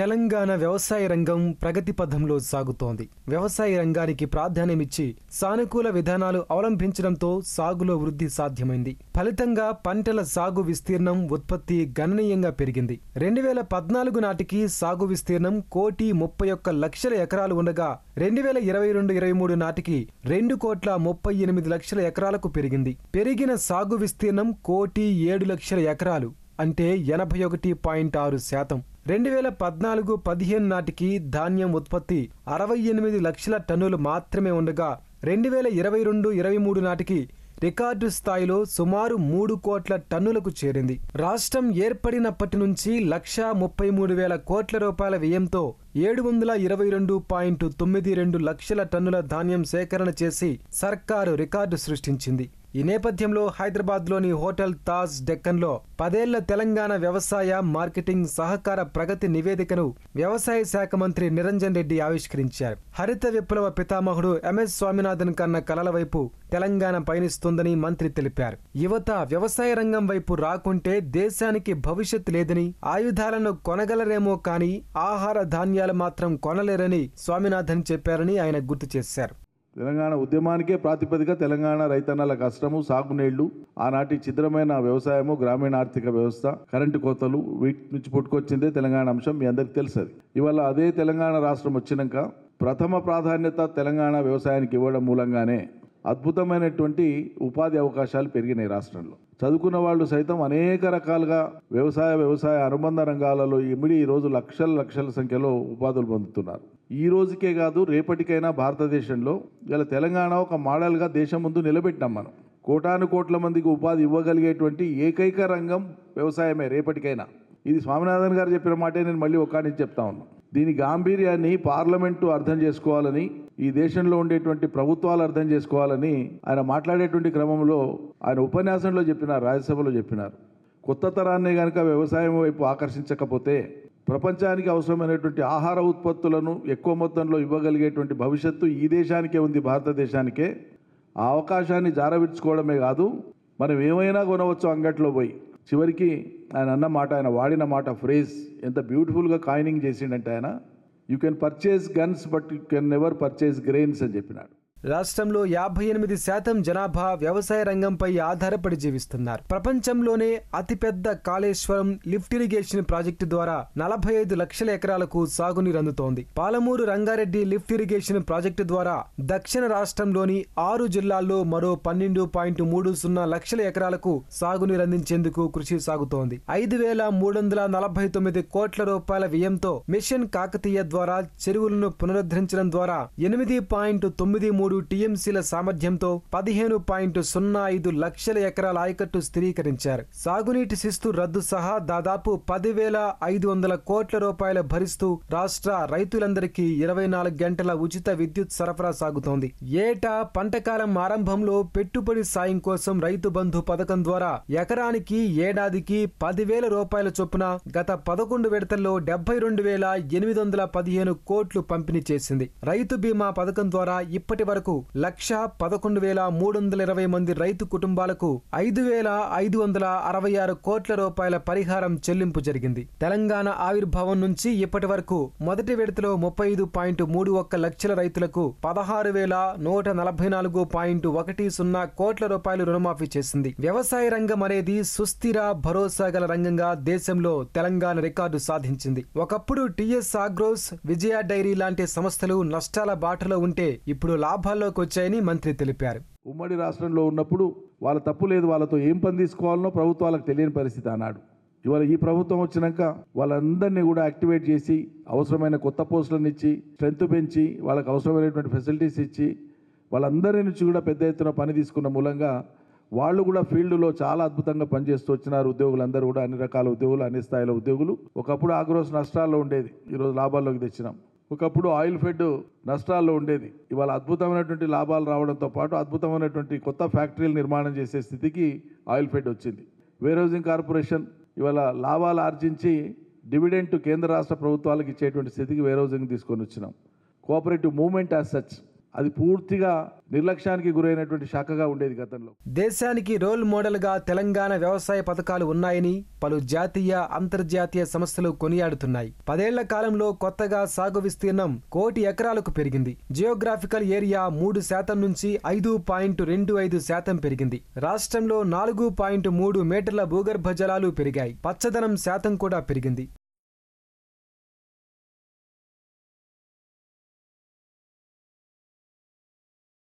తెలంగాణ వ్యవసాయ రంగం ప్రగతి పథంలో సాగుతోంది వ్యవసాయ రంగానికి ప్రాధాన్యమిచ్చి సానుకూల విధానాలు అవలంబించడంతో సాగులో వృద్ధి సాధ్యమైంది ఫలితంగా పంటల సాగు విస్తీర్ణం ఉత్పత్తి గణనీయంగా పెరిగింది రెండు వేల పద్నాలుగు నాటికి సాగు విస్తీర్ణం కోటి ముప్పై ఒక్క లక్షల ఎకరాలు ఉండగా రెండు వేల ఇరవై రెండు ఇరవై మూడు నాటికి రెండు కోట్ల ముప్పై ఎనిమిది లక్షల ఎకరాలకు పెరిగింది పెరిగిన సాగు విస్తీర్ణం కోటి ఏడు లక్షల ఎకరాలు అంటే ఎనభై ఒకటి పాయింట్ ఆరు శాతం రెండు వేల పద్నాలుగు పదిహేను నాటికి ధాన్యం ఉత్పత్తి అరవై ఎనిమిది లక్షల టన్నులు మాత్రమే ఉండగా రెండు వేల ఇరవై రెండు ఇరవై మూడు నాటికి రికార్డు స్థాయిలో సుమారు మూడు కోట్ల టన్నులకు చేరింది రాష్ట్రం ఏర్పడినప్పటి నుంచి లక్ష ముప్పై మూడు వేల కోట్ల రూపాయల వ్యయంతో ఏడు వందల ఇరవై రెండు పాయింట్ తొమ్మిది రెండు లక్షల టన్నుల ధాన్యం సేకరణ చేసి సర్కారు రికార్డు సృష్టించింది ఈ నేపథ్యంలో హైదరాబాద్లోని హోటల్ తాజ్ డెక్కన్లో పదేళ్ల తెలంగాణ వ్యవసాయ మార్కెటింగ్ సహకార ప్రగతి నివేదికను వ్యవసాయ శాఖ మంత్రి నిరంజన్ రెడ్డి ఆవిష్కరించారు హరిత విప్లవ పితామహుడు ఎంఎస్ స్వామినాథన్ కన్న కలల వైపు తెలంగాణ పయనిస్తుందని మంత్రి తెలిపారు యువత వ్యవసాయ రంగం వైపు రాకుంటే దేశానికి భవిష్యత్ లేదని ఆయుధాలను కొనగలరేమో కానీ ఆహార ధాన్యాలు మాత్రం కొనలేరని స్వామినాథన్ చెప్పారని ఆయన గుర్తు చేశారు తెలంగాణ ఉద్యమానికే ప్రాతిపదిక తెలంగాణ రైతన్నల కష్టము సాగునీళ్లు ఆనాటి చిద్రమైన వ్యవసాయము గ్రామీణ ఆర్థిక వ్యవస్థ కరెంటు కోతలు వీటి నుంచి పుట్టుకొచ్చిందే తెలంగాణ అంశం మీ అందరికీ తెలుసది ఇవాళ అదే తెలంగాణ రాష్ట్రం వచ్చినాక ప్రథమ ప్రాధాన్యత తెలంగాణ వ్యవసాయానికి ఇవ్వడం మూలంగానే అద్భుతమైనటువంటి ఉపాధి అవకాశాలు పెరిగినాయి రాష్ట్రంలో చదువుకున్న వాళ్ళు సైతం అనేక రకాలుగా వ్యవసాయ వ్యవసాయ అనుబంధ రంగాలలో ఇమిడి ఈరోజు లక్షల లక్షల సంఖ్యలో ఉపాధులు పొందుతున్నారు ఈ రోజుకే కాదు రేపటికైనా భారతదేశంలో ఇలా తెలంగాణ ఒక మోడల్గా దేశం ముందు నిలబెట్టినాం మనం కోటాను కోట్ల మందికి ఉపాధి ఇవ్వగలిగేటువంటి ఏకైక రంగం వ్యవసాయమే రేపటికైనా ఇది స్వామినాథన్ గారు చెప్పిన మాటే నేను మళ్ళీ ఒక్కడి చెప్తా ఉన్నాను దీని గాంభీర్యాన్ని పార్లమెంటు అర్థం చేసుకోవాలని ఈ దేశంలో ఉండేటువంటి ప్రభుత్వాలు అర్థం చేసుకోవాలని ఆయన మాట్లాడేటువంటి క్రమంలో ఆయన ఉపన్యాసంలో చెప్పినారు రాజ్యసభలో చెప్పినారు కొత్త తరాన్ని కనుక వ్యవసాయం వైపు ఆకర్షించకపోతే ప్రపంచానికి అవసరమైనటువంటి ఆహార ఉత్పత్తులను ఎక్కువ మొత్తంలో ఇవ్వగలిగేటువంటి భవిష్యత్తు ఈ దేశానికే ఉంది భారతదేశానికే ఆ అవకాశాన్ని జారవిడ్చుకోవడమే కాదు మనం ఏమైనా కొనవచ్చు అంగట్లో పోయి చివరికి ఆయన అన్న మాట ఆయన వాడిన మాట ఫ్రేజ్ ఎంత బ్యూటిఫుల్గా కాయినింగ్ చేసిండంటే ఆయన you can purchase guns but you can never purchase grains అని చెప్పినాడు రాష్ట్రంలో యాభై ఎనిమిది శాతం జనాభా వ్యవసాయ రంగంపై ఆధారపడి జీవిస్తున్నారు ప్రపంచంలోనే అతిపెద్ద కాళేశ్వరం లిఫ్ట్ ఇరిగేషన్ ప్రాజెక్టు ద్వారా నలభై ఐదు లక్షల ఎకరాలకు సాగునీరు అందుతోంది Palamuru Rangareddy lift irrigation project ద్వారా దక్షిణ రాష్ట్రంలోని ఆరు జిల్లాల్లో మరో పన్నెండు పాయింట్ మూడు సున్నా లక్షల ఎకరాలకు సాగునీరు అందించేందుకు కృషి సాగుతోంది ఐదు వేల మూడు వందల నలభై తొమ్మిది కోట్ల రూపాయల వ్యయంతో మిషన్ కాకతీయ ద్వారా చెరువులను పునరుద్ధరించడం ద్వారా ఎనిమిది పాయింట్ తొమ్మిది మూడు మూడు టీఎంసీల సామర్థ్యంతో పదిహేను పాయింట్ సున్నా ఐదు లక్షల ఎకరాల ఆయకట్టు స్థిరీకరించారు సాగునీటి శిస్తు రద్దు సహా దాదాపు పదివేల ఐదు వందల కోట్ల రూపాయల భరిస్తూ రాష్ట్ర రైతులందరికీ ఇరవై నాలుగు గంటల ఉచిత విద్యుత్ సరఫరా సాగుతోంది ఏటా పంటకాలం ఆరంభంలో పెట్టుబడి సాయం కోసం రైతు బంధు పథకం ద్వారా ఎకరానికి ఏడాదికి పదివేల రూపాయల చొప్పున గత పదకొండు విడతల్లో డెబ్బై రెండు వేల ఎనిమిది వందల పదిహేను కోట్లు పంపిణీ చేసింది రైతు బీమా పథకం ద్వారా ఇప్పటి వరకు లక్ష పదకొండు వేల మూడు వందల ఇరవై మంది రైతు కుటుంబాలకు ఐదు వేల ఐదు వందల అరవై ఆరు కోట్ల రూపాయల పరిహారం చెల్లింపు జరిగింది తెలంగాణ ఆవిర్భావం నుంచి ఇప్పటి వరకు మొదటి విడతలో ముప్పై ఐదు పాయింట్ మూడు ఒక్క లక్షల రైతులకు పదహారు వేల నూట నలభై నాలుగు పాయింట్ ఒకటి సున్నా కోట్ల రూపాయలు రుణమాఫీ చేసింది వ్యవసాయ రంగం అనేది సుస్థిర భరోసా గల రంగంగా దేశంలో తెలంగాణ రికార్డు సాధించింది ఒకప్పుడు టిఎస్ ఆగ్రోస్ విజయ డైరీ లాంటి సంస్థలు నష్టాల బాటలో ఉంటే ఇప్పుడు లాభ లాభాల్లోకి వచ్చాయని మంత్రి తెలిపారు ఉమ్మడి రాష్ట్రంలో ఉన్నప్పుడు వాళ్ళ తప్పు లేదు వాళ్ళతో ఏం పని తీసుకోవాలనో ప్రభుత్వాలకు తెలియని పరిస్థితి అన్నాడు ఇవాళ ఈ ప్రభుత్వం వచ్చినాక వాళ్ళందరినీ కూడా యాక్టివేట్ చేసి అవసరమైన కొత్త పోస్టులను ఇచ్చి స్ట్రెంత్ పెంచి వాళ్ళకి అవసరమైనటువంటి ఫెసిలిటీస్ ఇచ్చి వాళ్ళందరి నుంచి కూడా పెద్ద ఎత్తున పని తీసుకున్న మూలంగా వాళ్ళు కూడా ఫీల్డ్లో చాలా అద్భుతంగా పనిచేస్తూ వచ్చినారు ఉద్యోగులందరూ కూడా అన్ని రకాల ఉద్యోగులు అన్ని స్థాయిల ఉద్యోగులు ఒకప్పుడు ఆగ్రోస్ నష్టాల్లో ఉండేది ఈరోజు లాభాల్లోకి తెచ్చినాం ఒకప్పుడు ఆయిల్ ఫెడ్ నష్టాల్లో ఉండేది ఇవాళ అద్భుతమైనటువంటి లాభాలు రావడంతో పాటు అద్భుతమైనటువంటి కొత్త ఫ్యాక్టరీలు నిర్మాణం చేసే స్థితికి ఆయిల్ ఫెడ్ వచ్చింది వేరోజింగ్ కార్పొరేషన్ ఇవాళ లాభాలు ఆర్జించి డివిడెంట్ కేంద్ర రాష్ట్ర ప్రభుత్వాలకు ఇచ్చేటువంటి స్థితికి వేరోజింగ్ తీసుకొని వచ్చినాం కోఆపరేటివ్ మూవ్మెంట్ యాజ్ సచ్ అది పూర్తిగా నిర్లక్ష్యానికి గురైనటువంటి శాఖగా ఉండేది గతంలో దేశానికి రోల్ మోడల్గా తెలంగాణ వ్యవసాయ పథకాలు ఉన్నాయని పలు జాతీయ అంతర్జాతీయ సంస్థలు కొనియాడుతున్నాయి పదేళ్ల కాలంలో కొత్తగా సాగు విస్తీర్ణం కోటి ఎకరాలకు పెరిగింది జియోగ్రాఫికల్ ఏరియా మూడు శాతం నుంచి ఐదు పాయింట్ రెండు ఐదు శాతం పెరిగింది రాష్ట్రంలో నాలుగు పాయింట్ మూడు మీటర్ల భూగర్భ జలాలు పెరిగాయి పచ్చదనం శాతం కూడా పెరిగింది